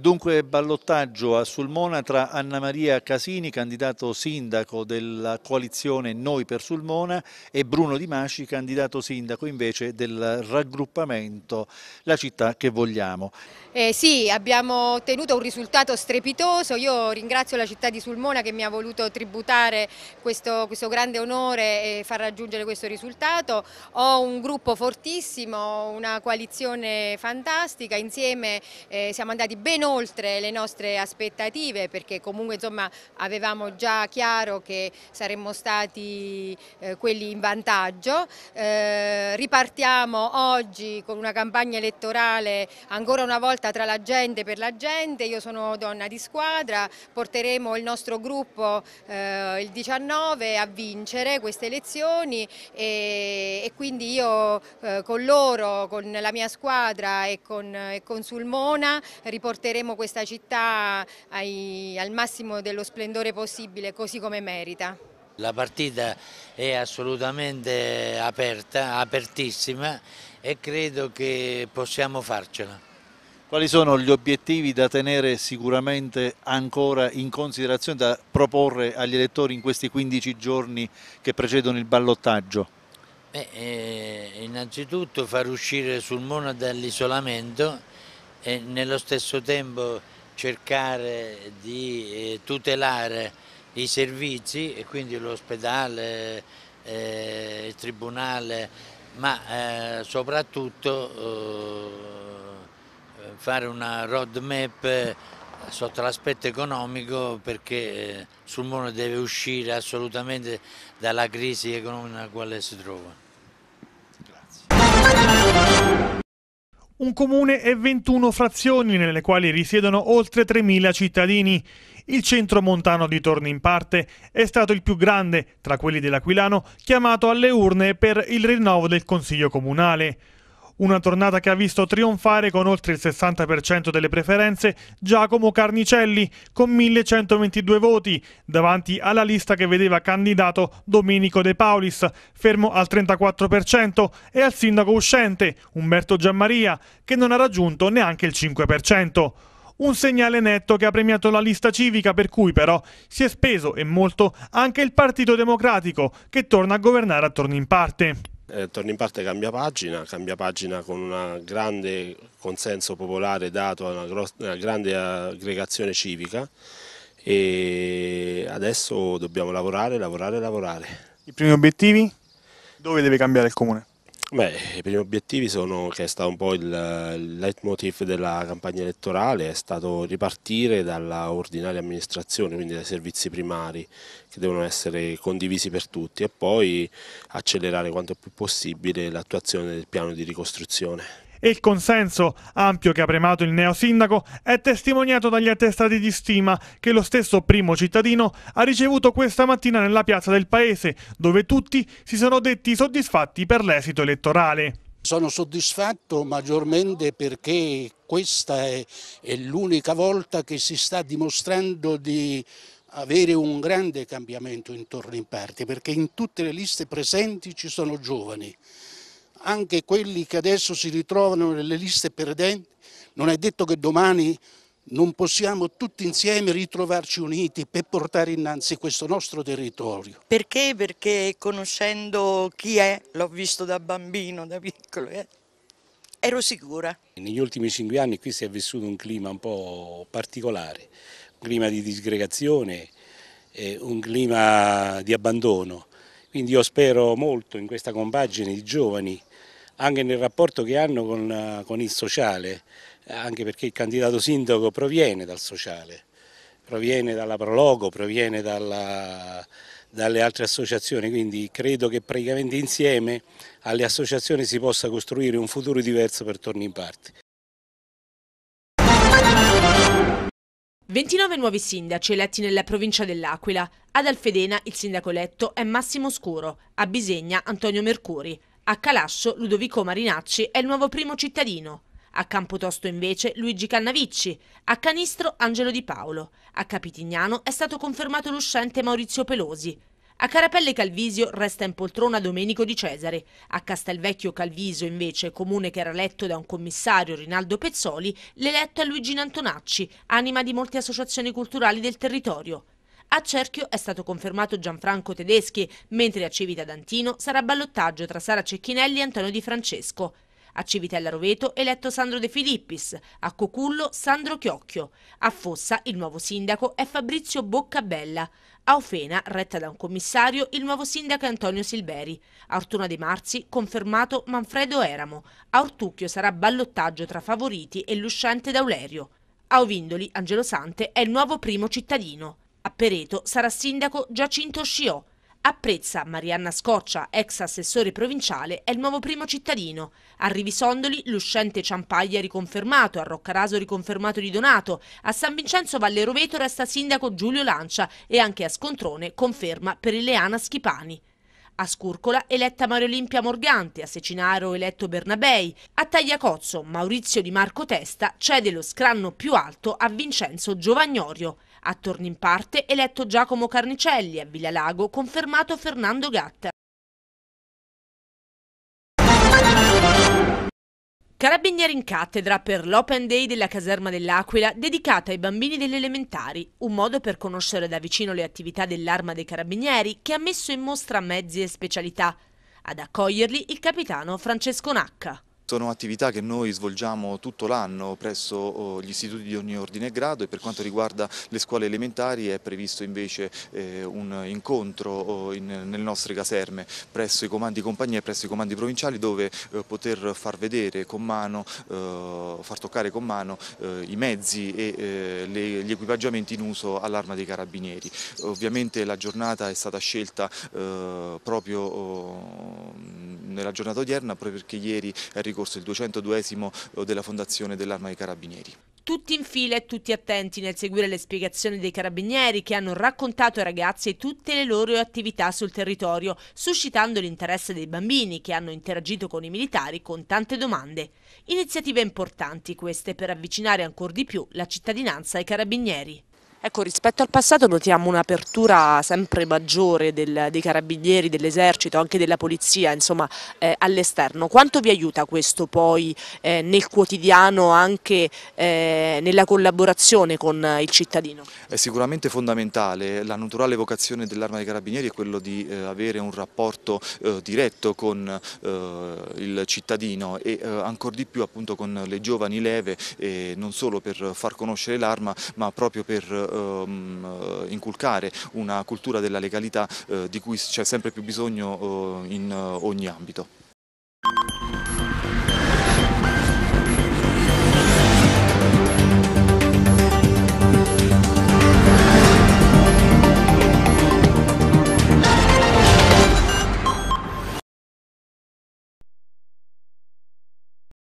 dunque ballottaggio a Sulmona tra Anna Maria Casini, candidato sindaco della coalizione Noi per Sulmona, e Bruno Di Masci, candidato sindaco invece del raggruppamento La città che vogliamo. Eh sì, abbiamo ottenuto un risultato strepitoso, io ringrazio la città di Sulmona che mi ha voluto tributare questo, questo grande onore e far raggiungere questo risultato. Ho un gruppo fortissimo, una coalizione fantastica, insieme eh, siamo andati ben oltre le nostre aspettative perché comunque insomma, avevamo già chiaro che saremmo stati eh, quelli in vantaggio. Eh, ripartiamo oggi con una campagna elettorale ancora una volta tra la gente per la gente, io sono donna di squadra, porteremo il nostro gruppo eh, il 19 a vincere queste elezioni e, e quindi io eh, con loro, con la mia squadra e con, e con Sulmona riporteremo porteremo questa città ai, al massimo dello splendore possibile, così come merita. La partita è assolutamente aperta, apertissima e credo che possiamo farcela. Quali sono gli obiettivi da tenere sicuramente ancora in considerazione, da proporre agli elettori in questi 15 giorni che precedono il ballottaggio? Beh, eh, innanzitutto far uscire sul Mona dall'isolamento e nello stesso tempo cercare di eh, tutelare i servizi e quindi l'ospedale, eh, il tribunale, ma eh, soprattutto fare una roadmap sotto l'aspetto economico perché sul mondo deve uscire assolutamente dalla crisi economica nella quale si trova. un comune e 21 frazioni nelle quali risiedono oltre 3.000 cittadini. Il centro montano di Torni in parte è stato il più grande tra quelli dell'Aquilano chiamato alle urne per il rinnovo del Consiglio Comunale. Una tornata che ha visto trionfare con oltre il 60% delle preferenze Giacomo Carnicelli con 1122 voti davanti alla lista che vedeva candidato Domenico De Paulis, fermo al 34% e al sindaco uscente Umberto Giammaria che non ha raggiunto neanche il 5%. Un segnale netto che ha premiato la lista civica per cui però si è speso e molto anche il Partito Democratico che torna a governare a torni in parte. Eh, Torno in parte cambia pagina, cambia pagina con un grande consenso popolare dato a una, una grande aggregazione civica e adesso dobbiamo lavorare, lavorare, lavorare. I primi obiettivi? Dove deve cambiare il comune? Beh, i primi obiettivi sono, che è stato un po' il, il leitmotiv della campagna elettorale, è stato ripartire dalla ordinaria amministrazione, quindi dai servizi primari che devono essere condivisi per tutti e poi accelerare quanto più possibile l'attuazione del piano di ricostruzione e il consenso ampio che ha premato il neosindaco è testimoniato dagli attestati di stima che lo stesso primo cittadino ha ricevuto questa mattina nella piazza del paese, dove tutti si sono detti soddisfatti per l'esito elettorale. Sono soddisfatto maggiormente perché questa è, è l'unica volta che si sta dimostrando di avere un grande cambiamento intorno in parte, perché in tutte le liste presenti ci sono giovani anche quelli che adesso si ritrovano nelle liste perdenti, non è detto che domani non possiamo tutti insieme ritrovarci uniti per portare innanzi questo nostro territorio. Perché? Perché conoscendo chi è, l'ho visto da bambino, da piccolo, eh, ero sicura. Negli ultimi cinque anni qui si è vissuto un clima un po' particolare, un clima di disgregazione, un clima di abbandono. Quindi io spero molto in questa compagine di giovani anche nel rapporto che hanno con, eh, con il sociale, anche perché il candidato sindaco proviene dal sociale, proviene dalla Prologo, proviene dalla, dalle altre associazioni, quindi credo che praticamente insieme alle associazioni si possa costruire un futuro diverso per Torni in Parte. 29 nuovi sindaci eletti nella provincia dell'Aquila. Ad Alfedena il sindaco eletto è Massimo Scuro, a Bisegna Antonio Mercuri, a Calascio Ludovico Marinacci è il nuovo primo cittadino. A Campotosto invece Luigi Cannavicci, a Canistro Angelo Di Paolo, a Capitignano è stato confermato l'uscente Maurizio Pelosi, a Carapelle Calvisio resta in poltrona Domenico Di Cesare. A Castelvecchio Calviso, invece, comune che era eletto da un commissario Rinaldo Pezzoli, l'eletto è Luigino Antonacci, anima di molte associazioni culturali del territorio. A Cerchio è stato confermato Gianfranco Tedeschi, mentre a Civita d'Antino sarà ballottaggio tra Sara Cecchinelli e Antonio Di Francesco. A Civitella Roveto eletto Sandro De Filippis, a Cocullo Sandro Chiocchio, a Fossa il nuovo sindaco è Fabrizio Boccabella, a Ofena, retta da un commissario, il nuovo sindaco è Antonio Silberi, a Ortuna dei Marzi confermato Manfredo Eramo, a Ortucchio sarà ballottaggio tra favoriti e l'uscente Daulerio. A Ovindoli, Angelo Sante è il nuovo primo cittadino. A Pereto sarà sindaco Giacinto Sciò. Apprezza Marianna Scoccia, ex assessore provinciale, è il nuovo primo cittadino. A Rivisondoli l'uscente Ciampaglia riconfermato, a Roccaraso riconfermato di Donato, a San Vincenzo Valle Roveto resta sindaco Giulio Lancia e anche a Scontrone conferma per Ileana Schipani. A Scurcola eletta Mario Olimpia Morganti, a Secinaro eletto Bernabei, a Tagliacozzo Maurizio Di Marco Testa cede lo scranno più alto a Vincenzo Giovagnorio in parte eletto Giacomo Carnicelli, a Villa Lago confermato Fernando Gatta. Carabinieri in cattedra per l'Open Day della caserma dell'Aquila dedicata ai bambini delle elementari, un modo per conoscere da vicino le attività dell'Arma dei Carabinieri che ha messo in mostra mezzi e specialità. Ad accoglierli il capitano Francesco Nacca. Sono attività che noi svolgiamo tutto l'anno presso oh, gli istituti di ogni ordine e grado e per quanto riguarda le scuole elementari è previsto invece eh, un incontro oh, nelle nostre caserme presso i comandi compagnie e presso i comandi provinciali dove eh, poter far vedere con mano, eh, far toccare con mano i mezzi e gli equipaggiamenti in uso all'arma dei carabinieri. Ovviamente la giornata è stata scelta proprio oh, nella giornata odierna proprio perché ieri è ricorso il 202 eh, della fondazione dell'Arma dei Carabinieri tutti in fila e tutti attenti nel seguire le spiegazioni dei carabinieri che hanno raccontato ai ragazzi tutte le loro attività sul territorio, suscitando l'interesse dei bambini che hanno interagito con i militari con tante domande. Iniziative importanti queste per avvicinare ancora di più la cittadinanza ai carabinieri. Ecco, rispetto al passato notiamo un'apertura sempre maggiore del, dei carabinieri, dell'esercito, anche della polizia, insomma, eh, all'esterno. Quanto vi aiuta questo poi eh, nel quotidiano, anche eh, nella collaborazione con il cittadino? È sicuramente fondamentale. La naturale vocazione dell'arma dei carabinieri è quello di eh, avere un rapporto eh, diretto con eh, il cittadino e ancor di più appunto con le giovani leve, non solo per far conoscere l'arma, ma proprio per Ehm, eh, inculcare una cultura della legalità eh, di cui c'è sempre più bisogno eh, in ogni ambito.